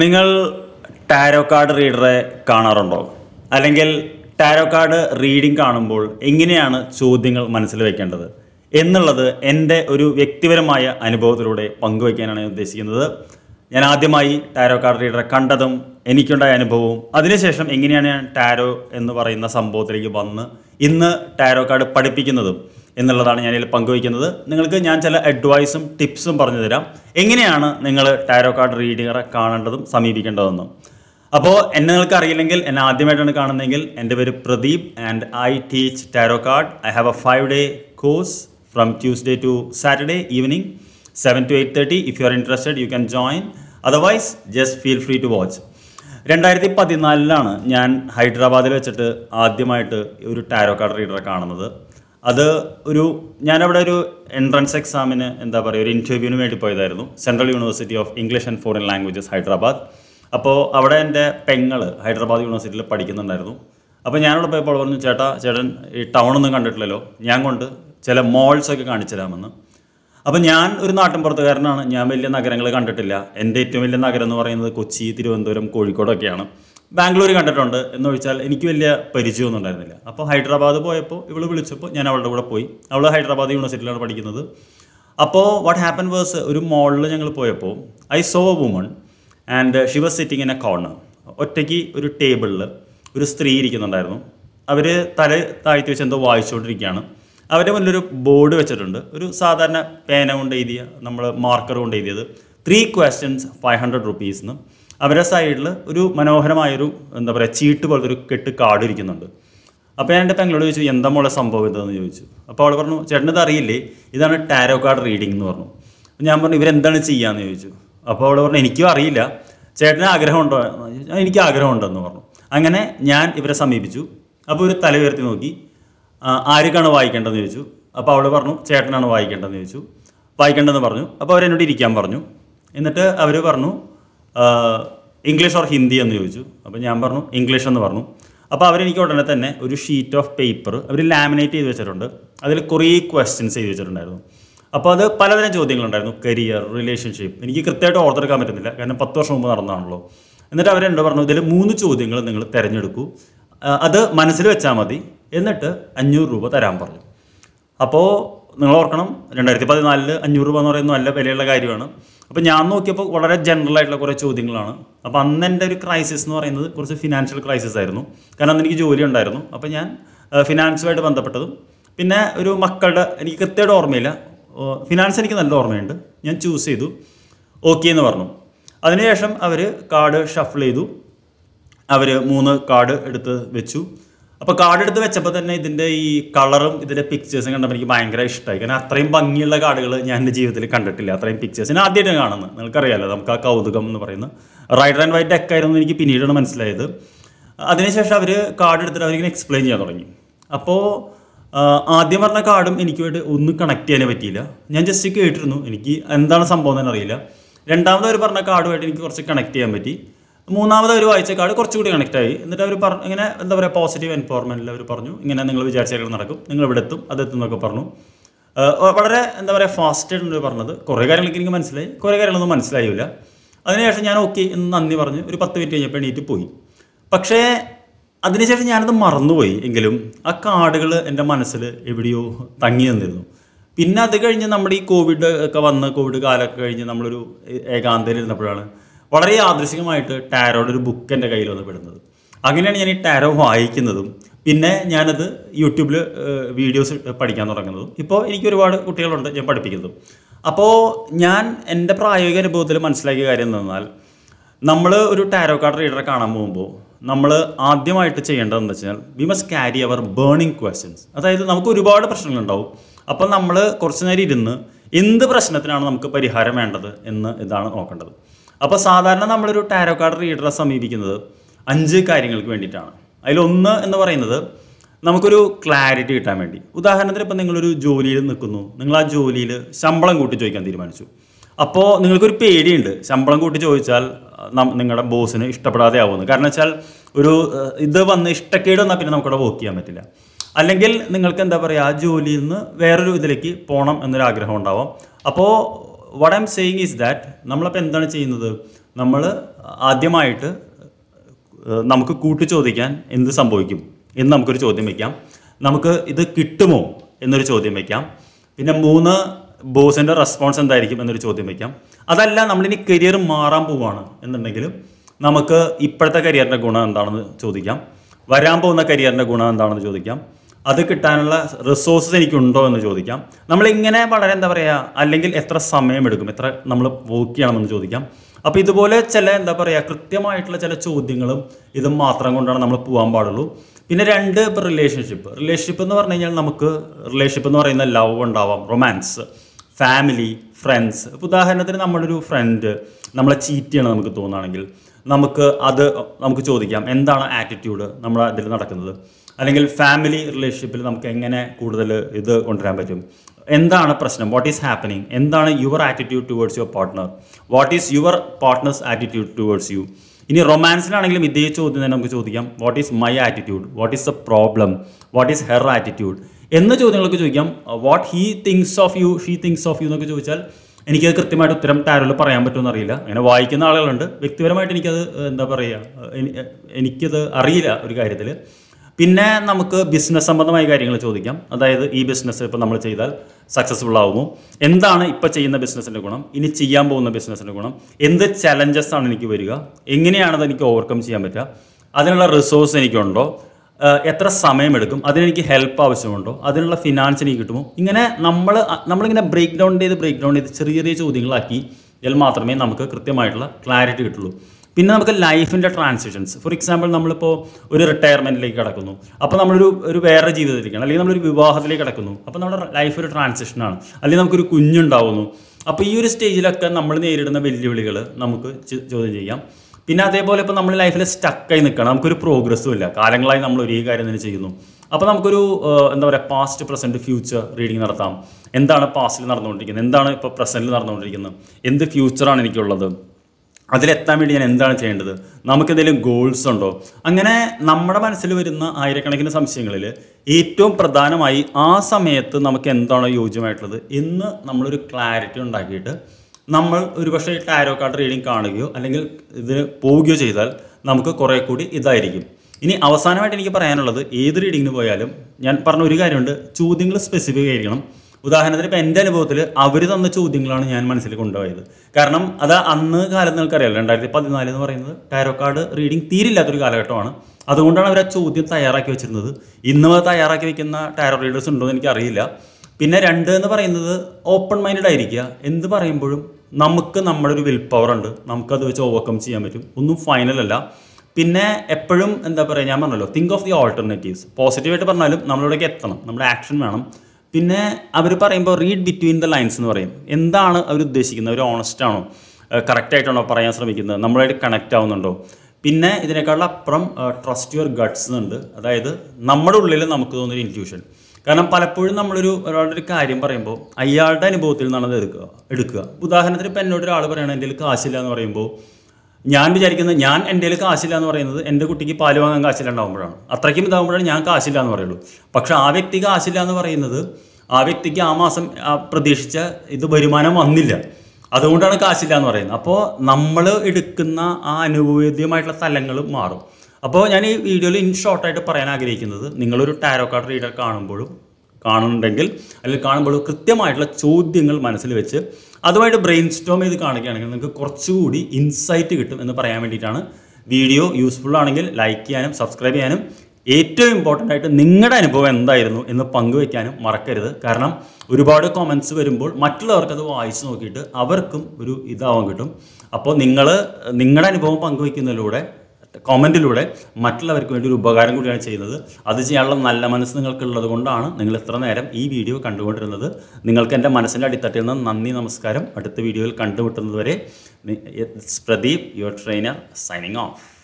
നിങ്ങൾ tarot card റീഡറെ കാണാറുണ്ടോ അല്ലെങ്കിൽ ടാരോ കാർഡ് റീഡിംഗ് കാണുമ്പോൾ എങ്ങനെയാണ് ചോദ്യങ്ങൾ മനസ്സിൽ വെക്കേണ്ടത് എന്നുള്ളത് എൻ്റെ ഒരു വ്യക്തിപരമായ അനുഭവത്തിലൂടെ പങ്കുവയ്ക്കാനാണ് ഞാൻ ഉദ്ദേശിക്കുന്നത് ഞാൻ ആദ്യമായി ടാരോ കാർഡ് റീഡറെ കണ്ടതും എനിക്കുണ്ടായ അനുഭവവും അതിനുശേഷം എങ്ങനെയാണ് ഞാൻ ടാരോ എന്ന് പറയുന്ന സംഭവത്തിലേക്ക് വന്ന് ഇന്ന് ടാരോ കാർഡ് പഠിപ്പിക്കുന്നതും എന്നുള്ളതാണ് ഞാനിതിൽ പങ്കുവയ്ക്കുന്നത് നിങ്ങൾക്ക് ഞാൻ ചില അഡ്വൈസും ടിപ്സും പറഞ്ഞു തരാം എങ്ങനെയാണ് നിങ്ങൾ ടാരോ കാർഡ് റീഡിങ്ങറെ കാണേണ്ടതും സമീപിക്കേണ്ടതെന്നും അപ്പോൾ എന്നെ നിങ്ങൾക്ക് അറിയില്ലെങ്കിൽ എന്നെ ആദ്യമായിട്ടാണ് കാണുന്നതെങ്കിൽ എൻ്റെ പേര് Pradeep and I teach tarot card I have a five day course from Tuesday to Saturday evening seven to eight thirty if you are interested you can join otherwise just feel free to watch രണ്ടായിരത്തി പതിനാലിലാണ് ഞാൻ ഹൈദരാബാദിൽ വെച്ചിട്ട് ആദ്യമായിട്ട് ഒരു tarot card റീഡറെ കാണുന്നത് അത് ഒരു ഞാനവിടെ ഒരു എൻട്രൻസ് എക്സാമിന് എന്താ പറയുക ഒരു ഇൻ്റർവ്യൂവിന് വേണ്ടി പോയതായിരുന്നു central university of English and foreign languages Hyderabad അപ്പോൾ അവിടെ എൻ്റെ പെങ്ങൾ ഹൈദരാബാദ് യൂണിവേഴ്സിറ്റിയിൽ പഠിക്കുന്നുണ്ടായിരുന്നു അപ്പോൾ ഞാനവിടെ പോയപ്പോൾ പറഞ്ഞു ചേട്ടാ ചേട്ടൻ ഈ ടൗണൊന്നും കണ്ടിട്ടില്ലല്ലോ ഞാൻ കൊണ്ട് ചില മോൾസൊക്കെ കാണിച്ചു തരാമെന്ന് അപ്പോൾ ഞാൻ ഒരു നാട്ടിൻപുറത്തുകാരനാണ് ഞാൻ വലിയ നഗരങ്ങൾ കണ്ടിട്ടില്ല എൻ്റെ ഏറ്റവും വലിയ നഗരം എന്ന് പറയുന്നത് കൊച്ചി തിരുവനന്തപുരം കോഴിക്കോടൊക്കെയാണ് ബാംഗ്ലൂർ കണ്ടിട്ടുണ്ട് എന്ന് ചോദിച്ചാൽ എനിക്ക് വലിയ പരിചയമൊന്നും ഉണ്ടായിരുന്നില്ല അപ്പോൾ ഹൈദരാബാദ് പോയപ്പോൾ ഇവൾ വിളിച്ചപ്പോൾ ഞാൻ അവളുടെ കൂടെ പോയി അവൾ ഹൈദരാബാദ് യൂണിവേഴ്സിറ്റിയിലാണ് പഠിക്കുന്നത് അപ്പോൾ വാട്ട് ഹാപ്പൻ വേഴ്സ് ഒരു മോളിൽ ഞങ്ങൾ പോയപ്പോൾ I saw a woman and she was sitting in a corner ഒറ്റയ്ക്ക് ഒരു ടേബിളിൽ ഒരു സ്ത്രീ ഇരിക്കുന്നുണ്ടായിരുന്നു അവർ തല താഴ്ത്തി വെച്ച് എന്തോ വായിച്ചുകൊണ്ടിരിക്കുകയാണ് അവരുടെ മുന്നിലൊരു ബോർഡ് വെച്ചിട്ടുണ്ട് ഒരു സാധാരണ പേന കൊണ്ട് എഴുതിയ നമ്മൾ മാർക്കർ കൊണ്ട് എഴുതിയത് three questions five hundred rupees അവരുടെ സൈഡിൽ ഒരു മനോഹരമായൊരു എന്താ പറയുക ചീട്ട് പോലത്തെ ഒരു കെട്ട് കാർഡ് ഇരിക്കുന്നുണ്ട് അപ്പോൾ ഞാൻ എൻ്റെ പെങ്ങളോട് ചോദിച്ചു എന്താ മോളെ സംഭവം ഇതെന്ന് ചോദിച്ചു അപ്പോൾ അവൾ പറഞ്ഞു ചേട്ടനത് അറിയില്ലേ ഇതാണ് ടാരോ കാർഡ് റീഡിംഗ് എന്ന് പറഞ്ഞു ഞാൻ പറഞ്ഞു ഇവരെന്താണ് ചെയ്യാന്ന് ചോദിച്ചു അപ്പോൾ അവൾ പറഞ്ഞു എനിക്കും അറിയില്ല ചേട്ടന് ആഗ്രഹമുണ്ടോ എനിക്ക് ആഗ്രഹമുണ്ടെന്ന് പറഞ്ഞു അങ്ങനെ ഞാൻ ഇവരെ സമീപിച്ചു അപ്പോൾ ഒരു തല ഉയർത്തി നോക്കി ആർക്കാണ് വായിക്കേണ്ടതെന്ന് ചോദിച്ചു അപ്പോൾ അവൾ പറഞ്ഞു ചേട്ടനാണ് വായിക്കേണ്ടതെന്ന് ചോദിച്ചു വായിക്കേണ്ടതെന്ന് പറഞ്ഞു അപ്പോൾ അവരെന്നോട് ഇരിക്കാൻ പറഞ്ഞു എന്നിട്ട് അവർ പറഞ്ഞു ഇംഗ്ലീഷ് ഓർ ഹിന്ദി എന്ന് ചോദിച്ചു അപ്പോൾ ഞാൻ പറഞ്ഞു ഇംഗ്ലീഷ് എന്ന് പറഞ്ഞു അപ്പോൾ അവരെനിക്ക് ഉടനെ തന്നെ ഒരു ഷീറ്റ് ഓഫ് പേപ്പർ അവർ ലാമിനേറ്റ് ചെയ്ത് വെച്ചിട്ടുണ്ട് അതിൽ കുറേ ക്വസ്റ്റ്യൻസ് ചെയ്ത് വെച്ചിട്ടുണ്ടായിരുന്നു അപ്പോൾ അത് പലതരം ചോദ്യങ്ങളുണ്ടായിരുന്നു കരിയർ റിലേഷൻഷിപ്പ് എനിക്ക് കൃത്യമായിട്ട് ഓർത്തെടുക്കാൻ പറ്റുന്നില്ല കാരണം പത്ത് വർഷം മുമ്പ് നടന്നതാണല്ലോ എന്നിട്ട് അവരെന്നോട് പറഞ്ഞു ഇതിൽ മൂന്ന് ചോദ്യങ്ങൾ നിങ്ങൾ തിരഞ്ഞെടുക്കൂ അത് മനസ്സിൽ വെച്ചാൽ മതി എന്നിട്ട് അഞ്ഞൂറ് രൂപ തരാൻ പറഞ്ഞു അപ്പോൾ നിങ്ങൾ ഓർക്കണം രണ്ടായിരത്തി പതിനാലിൽ അഞ്ഞൂറ് രൂപ എന്ന് പറയുന്നത് നല്ല വിലയുള്ള കാര്യമാണ് അപ്പോൾ ഞാൻ നോക്കിയപ്പോൾ വളരെ ജനറൽ ആയിട്ടുള്ള കുറേ ചോദ്യങ്ങളാണ് അപ്പോൾ അന്ന് എൻ്റെ ഒരു ക്രൈസിസ് എന്ന് പറയുന്നത് കുറച്ച് ഫിനാൻഷ്യൽ ക്രൈസിസ് ആയിരുന്നു കാരണം അന്ന് എനിക്ക് ജോലി ഉണ്ടായിരുന്നു അപ്പോൾ ഞാൻ ഫിനാൻസുമായിട്ട് ബന്ധപ്പെട്ടതും പിന്നെ ഒരു മക്കളുടെ എനിക്ക് കൃത്യമായിട്ട് ഓർമ്മയില്ല ഫിനാൻസ് എനിക്ക് നല്ല ഓർമ്മയുണ്ട് ഞാൻ ചൂസ് ചെയ്തു ഓക്കെ എന്ന് പറഞ്ഞു അതിനുശേഷം അവർ കാർഡ് ഷഫിൾ ചെയ്തു അവർ മൂന്ന് കാർഡ് എടുത്ത് വെച്ചു അപ്പോൾ കാർഡ് എടുത്ത് വെച്ചപ്പോൾ തന്നെ ഇതിന്റെ ഈ കളറും ഇതിന്റെ പിക്ചേഴ്സും കണ്ടപ്പോൾ എനിക്ക് ഭയങ്കര ഇഷ്ടമായി കാരണം അത്രയും ഭംഗിയുള്ള കാർഡുകൾ ഞാൻ എൻ്റെ ജീവിതത്തിൽ കണ്ടിട്ടില്ല അത്രയും പിക്ചേഴ്സിന് ആദ്യമായിട്ടാണ് കാണുന്നത് നിങ്ങൾക്കറിയാലോ നമുക്ക് ആ കൗതുകം എന്ന് പറയുന്ന റൈഡ് ആൻഡ് വൈറ്റ് ആയിരുന്നു എനിക്ക് പിന്നീടാണ് മനസ്സിലായത് അതിനുശേഷം അവർ കാർഡ് എടുത്തിട്ട് അവരിങ്ങനെ എക്സ്പ്ലെയിൻ ചെയ്യാൻ തുടങ്ങി അപ്പോൾ ആദ്യം പറഞ്ഞ കാർഡും എനിക്ക് വേണ്ടി ഒന്നും കണക്ട് ചെയ്യാനേ പറ്റിയില്ല ഞാൻ ജസ്റ്റ് കേട്ടിരുന്നു എനിക്ക് എന്താണ് സംഭവം എന്ന് അറിയില്ല രണ്ടാമത് അവർ പറഞ്ഞ കാർഡുമായിട്ട് എനിക്ക് കുറച്ച് കണക്ട് ചെയ്യാൻ പറ്റി മൂന്നാമത് അവർ വായിച്ചേക്കാട് കുറച്ചുകൂടി കണക്റ്റായി എന്നിട്ട് അവർ പറഞ്ഞു ഇങ്ങനെ എന്താ പറയുക പോസിറ്റീവ് എൻഫോർമെൻറ്റിൽ അവർ പറഞ്ഞു ഇങ്ങനെ നിങ്ങൾ വിചാരിച്ചേക്കാൾ നടക്കും നിങ്ങൾ ഇവിടെ എത്തും അതെത്തും എന്നൊക്കെ പറഞ്ഞു വളരെ എന്താ പറയുക ഫാസ്റ്റായിട്ട് എന്നൊരു പറഞ്ഞത് കുറേ കാര്യങ്ങളൊക്കെ എനിക്ക് മനസ്സിലായി കുറേ കാര്യങ്ങളൊന്നും മനസ്സിലായില്ല അതിനുശേഷം ഞാൻ ഓക്കെ എന്ന് നന്ദി പറഞ്ഞ് ഒരു പത്ത് മിനിറ്റ് കഴിഞ്ഞപ്പോൾ എണീറ്റ് പോയി പക്ഷേ അതിനുശേഷം ഞാനത് മറന്നുപോയി എങ്കിലും ആ കാർഡുകൾ എൻ്റെ മനസ്സിൽ എവിടെയോ തങ്ങി നിന്നിരുന്നു പിന്നെ അത് കഴിഞ്ഞ് നമ്മുടെ ഈ കോവിഡ് ഒക്കെ വന്ന് കോവിഡ് കാലമൊക്കെ കഴിഞ്ഞ് നമ്മളൊരു ഏകാന്തയിൽ ഇരുന്നപ്പോഴാണ് വളരെ യാദൃശികമായിട്ട് ടാരോയുടെ ഒരു ബുക്ക് എൻ്റെ കയ്യിൽ വന്ന് പെടുന്നത് അങ്ങനെയാണ് ഞാൻ ഈ ടാരോ വായിക്കുന്നതും പിന്നെ ഞാനത് യൂട്യൂബിൽ വീഡിയോസ് പഠിക്കാൻ തുടങ്ങുന്നതും ഇപ്പോൾ എനിക്ക് ഒരുപാട് കുട്ടികളുണ്ട് ഞാൻ പഠിപ്പിക്കുന്നതും അപ്പോൾ ഞാൻ എൻ്റെ പ്രായോഗിക അനുഭവത്തിൽ മനസ്സിലാക്കിയ കാര്യം എന്തെന്നാൽ നമ്മൾ ഒരു ടാരോ കാർഡ് റീഡറെ കാണാൻ പോകുമ്പോൾ നമ്മൾ ആദ്യമായിട്ട് ചെയ്യേണ്ടതെന്ന് വെച്ചാൽ we must carry our burning questions അതായത് നമുക്ക് ഒരുപാട് പ്രശ്നങ്ങളുണ്ടാവും അപ്പം നമ്മൾ കുറച്ച് നേരം ഇരുന്ന് എന്ത് പ്രശ്നത്തിനാണ് നമുക്ക് പരിഹാരം വേണ്ടത് എന്ന് ഇതാണ് നോക്കേണ്ടത് അപ്പോൾ സാധാരണ നമ്മളൊരു ടാരോ കാർഡ് റീഡറെ സമീപിക്കുന്നത് അഞ്ച് കാര്യങ്ങൾക്ക് വേണ്ടിയിട്ടാണ് അതിലൊന്ന് എന്ന് പറയുന്നത് നമുക്കൊരു ക്ലാരിറ്റി കിട്ടാൻ വേണ്ടി ഉദാഹരണത്തിന് ഇപ്പം നിങ്ങളൊരു ജോലിയിൽ നിൽക്കുന്നു നിങ്ങൾ ആ ജോലിയിൽ ശമ്പളം കൂട്ടി ചോദിക്കാൻ തീരുമാനിച്ചു അപ്പോൾ നിങ്ങൾക്കൊരു പേടിയുണ്ട് ശമ്പളം കൂട്ടി ചോദിച്ചാൽ നിങ്ങളുടെ ബോസിന് ഇഷ്ടപ്പെടാതെ ആവുമെന്ന് കാരണം വെച്ചാൽ ഒരു ഇത് വന്ന് ഇഷ്ടക്കേട് വന്നാൽ പിന്നെ നമുക്കവിടെ വർക്ക് ചെയ്യാൻ പറ്റില്ല അല്ലെങ്കിൽ നിങ്ങൾക്ക് എന്താ പറയുക ആ ജോലിയിൽ നിന്ന് വേറൊരു ഇതിലേക്ക് പോകണം എന്നൊരു ആഗ്രഹം ഉണ്ടാവാം അപ്പോൾ what I am saying is that നമ്മളപ്പോൾ എന്താണ് ചെയ്യുന്നത് നമ്മൾ ആദ്യമായിട്ട് നമുക്ക് കൂട്ടി ചോദിക്കാൻ എന്ത് സംഭവിക്കും എന്ന് നമുക്കൊരു ചോദ്യം വയ്ക്കാം നമുക്ക് ഇത് കിട്ടുമോ എന്നൊരു ചോദ്യം വയ്ക്കാം പിന്നെ മൂന്ന് ബോസിൻ്റെ റെസ്പോൺസ് എന്തായിരിക്കും എന്നൊരു ചോദ്യം വയ്ക്കാം അതല്ല നമ്മളിനി കരിയർ മാറാൻ പോവുകയാണ് എന്നുണ്ടെങ്കിൽ നമുക്ക് ഇപ്പോഴത്തെ കരിയറിൻ്റെ ഗുണം എന്താണെന്ന് ചോദിക്കാം വരാൻ പോകുന്ന കരിയറിൻ്റെ ഗുണം എന്താണെന്ന് ചോദിക്കാം അത് കിട്ടാനുള്ള റിസോഴ്സസ് എനിക്കുണ്ടോ എന്ന് ചോദിക്കാം നമ്മളിങ്ങനെ വളരെ എന്താ പറയുക അല്ലെങ്കിൽ എത്ര സമയമെടുക്കും എത്ര നമ്മൾ വർക്ക് ചെയ്യണമെന്ന് ചോദിക്കാം അപ്പോൾ ഇതുപോലെ ചില എന്താ പറയുക കൃത്യമായിട്ടുള്ള ചില ചോദ്യങ്ങളും ഇതും മാത്രം കൊണ്ടാണ് നമ്മൾ പോകാൻ പാടുള്ളൂ പിന്നെ രണ്ട് ഇപ്പോൾ റിലേഷൻഷിപ്പ് റിലേഷൻഷിപ്പ് എന്ന് പറഞ്ഞു കഴിഞ്ഞാൽ നമുക്ക് റിലേഷൻഷിപ്പ് എന്ന് പറയുന്ന ലവ് ഉണ്ടാവാം റൊമാൻസ് ഫാമിലി ഫ്രണ്ട്സ് ഇപ്പോൾ ഉദാഹരണത്തിന് നമ്മുടെ ഒരു ഫ്രണ്ട് നമ്മളെ ചീറ്റ് ചെയ്യണം നമുക്ക് തോന്നുകയാണെങ്കിൽ നമുക്ക് അത് നമുക്ക് ചോദിക്കാം എന്താണ് ആറ്റിറ്റ്യൂഡ് നമ്മളെ അതിൽ നടക്കുന്നത് അല്ലെങ്കിൽ ഫാമിലി റിലേഷൻഷിപ്പിൽ നമുക്ക് എങ്ങനെ കൂടുതൽ ഇത് കൊണ്ടുവരാൻ പറ്റും എന്താണ് പ്രശ്നം വാട്ട് ഈസ് ഹാപ്പനിങ് എന്താണ് your attitude towards your partner what is your partner's attitude towards you ഇനി റൊമാൻസിലാണെങ്കിലും ഇതേ ചോദ്യം തന്നെ നമുക്ക് ചോദിക്കാം what is my attitude what is a problem what is her attitude എന്ന ചോദ്യങ്ങൾക്ക് ചോദിക്കാം what he thinks of you she thinks of you എന്നൊക്കെ ചോദിച്ചാൽ എനിക്കത് കൃത്യമായിട്ട് ഉത്തരം ടാരോയിൽ പറയാൻ പറ്റുമെന്ന് അറിയില്ല അങ്ങനെ വായിക്കുന്ന ആളുകളുണ്ട് വ്യക്തിപരമായിട്ട് എനിക്കത് എന്താ പറയുക എനിക്കത് അറിയില്ല ഒരു കാര്യത്തിൽ പിന്നെ നമുക്ക് ബിസിനസ് സംബന്ധമായ കാര്യങ്ങൾ ചോദിക്കാം അതായത് ഈ ബിസിനസ് ഇപ്പോൾ നമ്മൾ ചെയ്താൽ സക്സസ്ഫുൾ ആവുമോ എന്താണ് ഇപ്പോൾ ചെയ്യുന്ന ബിസിനസ്സിൻ്റെ ഗുണം ഇനി ചെയ്യാൻ പോകുന്ന ബിസിനസ്സിൻ്റെ ഗുണം എന്ത് ചലഞ്ചസ് ആണ് എനിക്ക് വരിക എങ്ങനെയാണത് എനിക്ക് ഓവർകം ചെയ്യാൻ പറ്റുക അതിനുള്ള റിസോഴ്സ് എനിക്കുണ്ടോ എത്ര സമയമെടുക്കും അതിനെനിക്ക് ഹെൽപ്പ് ആവശ്യമുണ്ടോ അതിനുള്ള ഫിനാൻസ് എനിക്ക് കിട്ടുമോ ഇങ്ങനെ നമ്മൾ നമ്മളിങ്ങനെ ബ്രേക്ക് ഡൗൺ ചെയ്ത് ബ്രേക്ക് ഡൗൺ ചെയ്ത് ചെറിയ ചെറിയ ചോദ്യങ്ങളാക്കി ഇതിൽ മാത്രമേ നമുക്ക് കൃത്യമായിട്ടുള്ള ക്ലാരിറ്റി കിട്ടുള്ളൂ പിന്നെ നമുക്ക് ലൈഫിൻ്റെ ട്രാൻസിഷൻസ് ഫോർ എക്സാമ്പിൾ നമ്മളിപ്പോൾ ഒരു റിട്ടയർമെൻറ്റിലേക്ക് കടക്കുന്നു അപ്പോൾ നമ്മളൊരു ഒരു വേറെ ജീവിതത്തിലേക്കാണ് അല്ലെങ്കിൽ നമ്മളൊരു വിവാഹത്തിലേക്ക് കടക്കുന്നു അപ്പോൾ നമ്മുടെ ലൈഫ് ഒരു ട്രാൻസിഷനാണ് അല്ലെങ്കിൽ നമുക്കൊരു കുഞ്ഞുണ്ടാവുന്നു അപ്പോൾ ഈ ഒരു സ്റ്റേജിലൊക്കെ നമ്മൾ നേരിടുന്ന വെല്ലുവിളികൾ നമുക്ക് ചോദ്യം ചെയ്യാം പിന്നെ അതേപോലെ ഇപ്പോൾ നമ്മൾ ലൈഫിൽ സ്റ്റക്കായി നിൽക്കണം നമുക്കൊരു പ്രോഗ്രസ്സും ഇല്ല കാലങ്ങളായി നമ്മൾ ഒരേ കാര്യം തന്നെ ചെയ്യുന്നു അപ്പോൾ നമുക്കൊരു എന്താ പറയുക പാസ്റ്റ് പ്രസൻറ്റ് ഫ്യൂച്ചർ റീഡിങ് നടത്താം എന്താണ് പാസ്റ്റിൽ നടന്നുകൊണ്ടിരിക്കുന്നത് എന്താണ് ഇപ്പോൾ പ്രസൻറ്റിൽ നടന്നുകൊണ്ടിരിക്കുന്നത് എന്ത് ഫ്യൂച്ചറാണ് എനിക്കുള്ളത് അതിലെത്താൻ വേണ്ടി ഞാൻ എന്താണ് ചെയ്യേണ്ടത് നമുക്ക് എന്തെങ്കിലും ഗോൾസ് ഉണ്ടോ അങ്ങനെ നമ്മുടെ മനസ്സിൽ വരുന്ന ആയിരക്കണക്കിന് സംശയങ്ങളിൽ ഏറ്റവും പ്രധാനമായി ആ സമയത്ത് നമുക്ക് എന്താണോ യോജ്യമായിട്ടുള്ളത് എന്ന് നമ്മളൊരു ക്ലാരിറ്റി ഉണ്ടാക്കിയിട്ട് നമ്മൾ ഒരുപക്ഷെ ടാരോ കാർഡ് റീഡിങ് കാണുകയോ അല്ലെങ്കിൽ ഇതിന് പോവുകയോ ചെയ്താൽ നമുക്ക് കുറേ കൂടി ഇതായിരിക്കും ഇനി അവസാനമായിട്ട് എനിക്ക് പറയാനുള്ളത് ഏത് റീഡിങ്ങിന് പോയാലും ഞാൻ പറഞ്ഞ ഒരു കാര്യമുണ്ട് ചോദ്യങ്ങൾ സ്പെസിഫിക് ആയിരിക്കണം ഉദാഹരണത്തിന് ഇപ്പം എൻ്റെ അനുഭവത്തിൽ അവർ തന്ന ചോദ്യങ്ങളാണ് ഞാൻ മനസ്സിൽ കൊണ്ടുപോയത് കാരണം അത് അന്ന് കാലം നിങ്ങൾക്കറിയാലോ രണ്ടായിരത്തി പതിനാല് എന്ന് പറയുന്നത് ടാരോ കാർഡ് റീഡിംഗ് തീരില്ലാത്തൊരു കാലഘട്ടമാണ് അതുകൊണ്ടാണ് അവർ ആ ചോദ്യം തയ്യാറാക്കി വെച്ചിരുന്നത് ഇന്ന് തയ്യാറാക്കി വെക്കുന്ന ടാരോ റീഡേഴ്സ് ഉണ്ടോ എന്ന് എനിക്കറിയില്ല പിന്നെ രണ്ട് എന്ന് പറയുന്നത് ഓപ്പൺ മൈൻഡഡ് ആയിരിക്കുക എന്ത് പറയുമ്പോഴും നമുക്ക് നമ്മുടെ ഒരു വിൽ പവർ ഉണ്ട് നമുക്കത് വെച്ച് ഓവർകം ചെയ്യാൻ പറ്റും ഒന്നും ഫൈനൽ അല്ല പിന്നെ എപ്പോഴും എന്താ പറയുക ഞാൻ പറഞ്ഞല്ലോ തിങ്ക് ഓഫ് ദി ഓൾട്ടർനേറ്റീവ്സ് പോസിറ്റീവായിട്ട് പറഞ്ഞാലും നമ്മളിവിടേക്ക് എത്തണം നമ്മുടെ ആക്ഷൻ വേണം പിന്നെ അവർ പറയുമ്പോൾ റീഡ് ബിറ്റ്വീൻ ദ ലൈൻസ് എന്ന് പറയും എന്താണ് അവർ ഉദ്ദേശിക്കുന്നത് അവർ ഓണസ്റ്റ് ആണോ കറക്റ്റായിട്ടാണോ പറയാൻ ശ്രമിക്കുന്നത് നമ്മളായിട്ട് കണക്റ്റ് ആവുന്നുണ്ടോ പിന്നെ ഇതിനേക്കാളും അപ്പുറം ട്രസ്റ്റ് യുവർ ഗട്ട്സ് എന്നുണ്ട് അതായത് നമ്മുടെ ഉള്ളിൽ നമുക്ക് തോന്നുന്നൊരു ഇൻക്ലൂഷൻ കാരണം പലപ്പോഴും നമ്മളൊരു ഒരാളുടെ ഒരു കാര്യം പറയുമ്പോൾ അയാളുടെ അനുഭവത്തിൽ നിന്നാണ് അത് എടുക്കുക എടുക്കുക ഉദാഹരണത്തിന് ഇപ്പം എന്നോട് ഒരാൾ പറയണം എൻ്റെ കാശില്ല എന്ന് പറയുമ്പോൾ ഞാൻ വിചാരിക്കുന്നത് ഞാൻ എൻ്റെ കയ്യിൽ കാശില്ല എന്ന് പറയുന്നത് എൻ്റെ കുട്ടിക്ക് പാല് വാങ്ങാൻ കാശില്ല ഉണ്ടാകുമ്പോഴാണ് അത്രയ്ക്കും ഇതാകുമ്പോഴാണ് ഞാൻ കാശില്ല എന്ന് പറയുള്ളൂ പക്ഷേ ആ വ്യക്തി കാശില്ല എന്ന് പറയുന്നത് ആ വ്യക്തിക്ക് ആ മാസം പ്രതീക്ഷിച്ച ഇത് വരുമാനം വന്നില്ല അതുകൊണ്ടാണ് കാശില്ല എന്ന് പറയുന്നത് അപ്പോൾ നമ്മൾ എടുക്കുന്ന ആ അനുഭവേദ്യമായിട്ടുള്ള തലങ്ങൾ മാറും അപ്പോൾ ഞാൻ ഈ വീഡിയോയിൽ ഇൻ ഷോർട്ടായിട്ട് പറയാൻ ആഗ്രഹിക്കുന്നത് നിങ്ങളൊരു ടാരോ കാർഡ് റീഡർ കാണുമ്പോഴും കാണുന്നുണ്ടെങ്കിൽ അല്ലെങ്കിൽ കാണുമ്പോൾ കൃത്യമായിട്ടുള്ള ചോദ്യങ്ങൾ മനസ്സിൽ വെച്ച് അതുമായിട്ട് ബ്രെയിൻ സ്റ്റോം ചെയ്ത് കാണുകയാണെങ്കിൽ നിങ്ങൾക്ക് കുറച്ചുകൂടി ഇൻസൈറ്റ് കിട്ടും എന്ന് പറയാൻ വേണ്ടിയിട്ടാണ് വീഡിയോ യൂസ്ഫുൾ ആണെങ്കിൽ ലൈക്ക് ചെയ്യാനും സബ്സ്ക്രൈബ് ചെയ്യാനും ഏറ്റവും ഇമ്പോർട്ടൻ്റ് ആയിട്ട് നിങ്ങളുടെ അനുഭവം എന്തായിരുന്നു എന്ന് പങ്കുവയ്ക്കാനും മറക്കരുത് കാരണം ഒരുപാട് കോമൻസ് വരുമ്പോൾ മറ്റുള്ളവർക്കത് വായിച്ചു വായിച്ച് നോക്കിയിട്ട് അവർക്കും ഒരു ഇതാവാൻ കിട്ടും അപ്പോൾ നിങ്ങൾ നിങ്ങളുടെ അനുഭവം പങ്കുവയ്ക്കുന്നതിലൂടെ കോമൻറ്റിലൂടെ മറ്റുള്ളവർക്ക് വേണ്ടി ഒരു ഉപകാരം കൂടിയാണ് ചെയ്യുന്നത് അത് ചെയ്യാനുള്ള നല്ല മനസ്സ് നിങ്ങൾക്കുള്ളത് കൊണ്ടാണ് നിങ്ങൾ ഇത്ര നേരം ഈ വീഡിയോ കണ്ടുകൊണ്ടിരുന്നത് നിങ്ങൾക്ക് എൻ്റെ മനസ്സിൻ്റെ അടിത്തട്ടിൽ നിന്ന് നന്ദി നമസ്കാരം അടുത്ത വീഡിയോയിൽ കണ്ടുമുട്ടുന്നതുവരെ Pradeep your trainer signing of